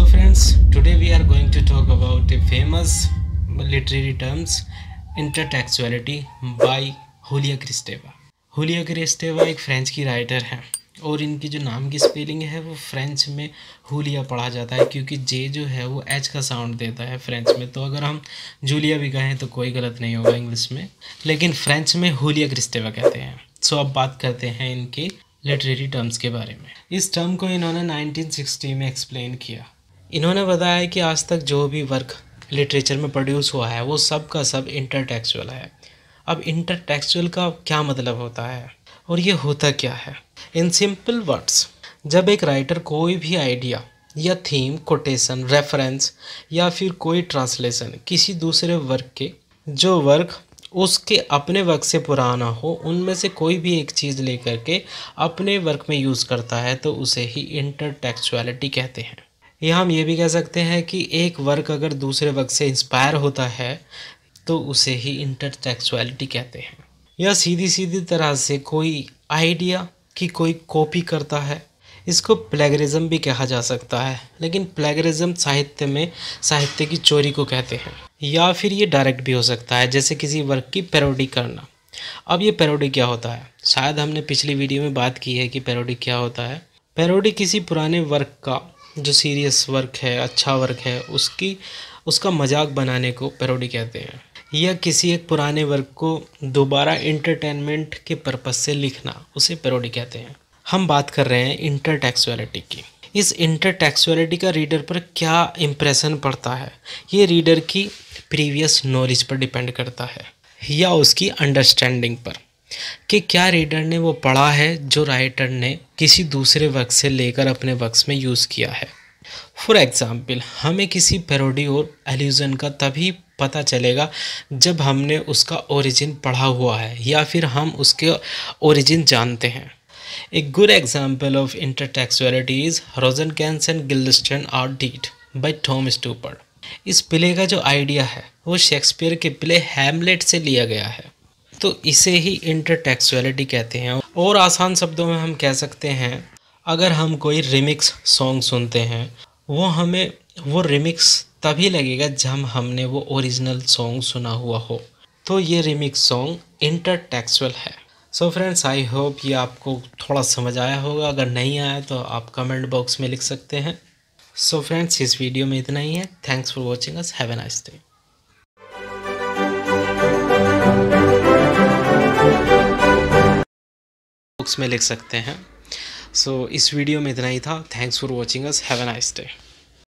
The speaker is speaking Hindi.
so friends today we are going to talk about the famous literary terms intertextuality by Julia Kristeva होलिया क्रिस्टेवा एक फ्रेंच की राइटर हैं और इनकी जो नाम की स्पेलिंग है वो फ्रेंच में होलिया पढ़ा जाता है क्योंकि जे जो है वो एच का साउंड देता है फ्रेंच में तो अगर हम जूलिया भी कहें तो कोई गलत नहीं होगा इंग्लिश में लेकिन फ्रेंच में होलिया क्रिस्टेवा कहते हैं सो अब बात करते हैं इनके लिटरेरी टर्म्स के बारे में इस टर्म को इन्होंने 1960 में एक्सप्लेन किया इन्होंने बताया कि आज तक जो भी वर्क लिटरेचर में प्रोड्यूस हुआ है वो सब का सब इंटरटेक्चुअल है अब इंटरटेक्चुअल का क्या मतलब होता है और ये होता क्या है इन सिंपल वर्ड्स जब एक राइटर कोई भी आइडिया या थीम कोटेशन रेफरेंस या फिर कोई ट्रांसलेशन किसी दूसरे वर्क के जो वर्क उसके अपने वर्क से पुराना हो उनमें से कोई भी एक चीज़ लेकर के अपने वर्क में यूज़ करता है तो उसे ही इंटरटेक्चुअलिटी कहते हैं या हम ये भी कह सकते हैं कि एक वर्क अगर दूसरे वर्क से इंस्पायर होता है तो उसे ही इंटरटेक्चुअलिटी कहते हैं या सीधी सीधी तरह से कोई आइडिया की कोई कॉपी करता है इसको प्लेगरिज्म भी कहा जा सकता है लेकिन प्लेगरिज्म साहित्य में साहित्य की चोरी को कहते हैं या फिर ये डायरेक्ट भी हो सकता है जैसे किसी वर्क की पैरोडी करना अब ये पैरोडी क्या होता है शायद हमने पिछली वीडियो में बात की है कि पैरोडी क्या होता है पैरोडी किसी पुराने वर्क का जो सीरियस वर्क है अच्छा वर्क है उसकी उसका मजाक बनाने को पैरोडी कहते हैं या किसी एक पुराने वर्क को दोबारा इंटरटेनमेंट के पर्पज़ से लिखना उसे पैरोडी कहते हैं हम बात कर रहे हैं इंटरटेक्सुअलिटी की इस इंटरटेक्सुअलिटी का रीडर पर क्या इम्प्रेशन पड़ता है ये रीडर की प्रीवियस नॉलेज पर डिपेंड करता है या उसकी अंडरस्टैंडिंग पर कि क्या रीडर ने वो पढ़ा है जो राइटर ने किसी दूसरे वक्त से लेकर अपने वक्त में यूज़ किया है फॉर एग्ज़ाम्पल हमें किसी पैरोडी और एल्यूज़न का तभी पता चलेगा जब हमने उसका ओरिजिन पढ़ा हुआ है या फिर हम उसके ओरिजिन जानते हैं A good example of is Rosencrantz and Guildenstern are dead by Tom Stoppard इस प्ले का जो आइडिया है वो शेक्सपियर के प्ले हैमलेट से लिया गया है तो इसे ही इंटरटेक्सुअलिटी कहते हैं और आसान शब्दों में हम कह सकते हैं अगर हम कोई रिमिक्स सॉन्ग सुनते हैं वो हमें वो रिमिक्स तभी लगेगा जब हमने वो ओरिजिनल सॉन्ग सुना हुआ हो तो ये रिमिक्स सॉन्ग इंटरटेक्सुअल है सो फ्रेंड्स आई होप ये आपको थोड़ा समझ आया होगा अगर नहीं आया तो आप कमेंट बॉक्स में लिख सकते हैं सो so फ्रेंड्स इस वीडियो में इतना ही है thanks for watching us have a nice day books में लिख सकते हैं सो so, इस वीडियो में इतना ही था thanks for watching us have an nice day